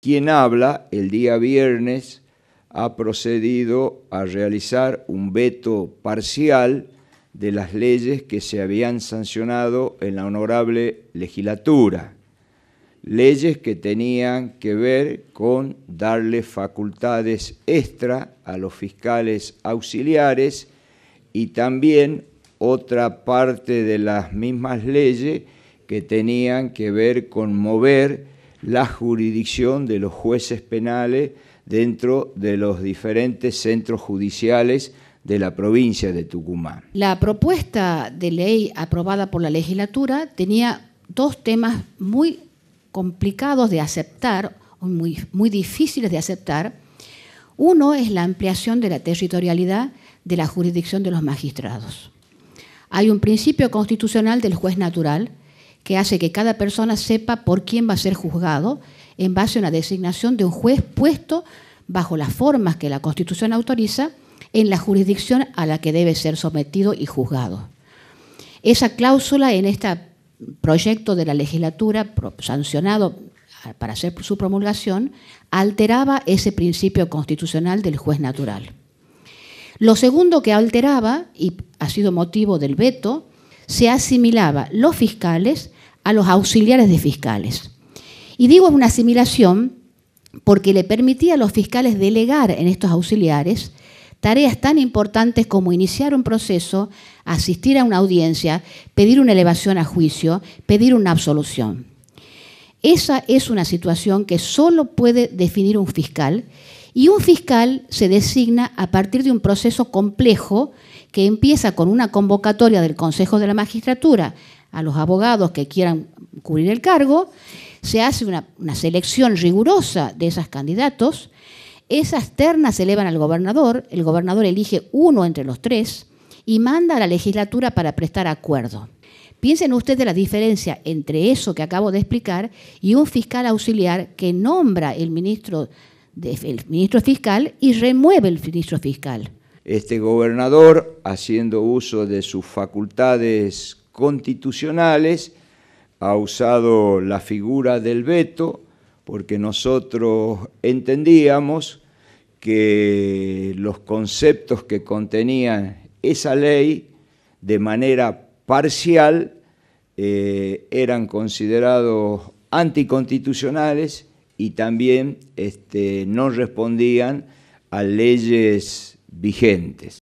quien habla el día viernes ha procedido a realizar un veto parcial de las leyes que se habían sancionado en la honorable legislatura, leyes que tenían que ver con darle facultades extra a los fiscales auxiliares y también otra parte de las mismas leyes que tenían que ver con mover la jurisdicción de los jueces penales dentro de los diferentes centros judiciales de la provincia de Tucumán. La propuesta de ley aprobada por la legislatura tenía dos temas muy complicados de aceptar, muy, muy difíciles de aceptar. Uno es la ampliación de la territorialidad de la jurisdicción de los magistrados. Hay un principio constitucional del juez natural que hace que cada persona sepa por quién va a ser juzgado en base a una designación de un juez puesto bajo las formas que la Constitución autoriza en la jurisdicción a la que debe ser sometido y juzgado. Esa cláusula en este proyecto de la legislatura sancionado para hacer su promulgación alteraba ese principio constitucional del juez natural. Lo segundo que alteraba, y ha sido motivo del veto, se asimilaba los fiscales a los auxiliares de fiscales. Y digo una asimilación porque le permitía a los fiscales delegar en estos auxiliares tareas tan importantes como iniciar un proceso, asistir a una audiencia, pedir una elevación a juicio, pedir una absolución. Esa es una situación que solo puede definir un fiscal y un fiscal se designa a partir de un proceso complejo que empieza con una convocatoria del Consejo de la Magistratura a los abogados que quieran cubrir el cargo, se hace una, selección rigurosa de esos candidatos, esas ternas se elevan al gobernador, el gobernador elige uno entre los tres y manda a la legislatura para prestar acuerdo. Piensen ustedes la diferencia entre eso que acabo de explicar y un fiscal auxiliar que nombra el ministro, el ministro fiscal y remueve el ministro fiscal este gobernador, haciendo uso de sus facultades constitucionales, ha usado la figura del veto, porque nosotros entendíamos que los conceptos que contenían esa ley de manera parcial eh, eran considerados anticonstitucionales y también este, no respondían a leyes vigentes.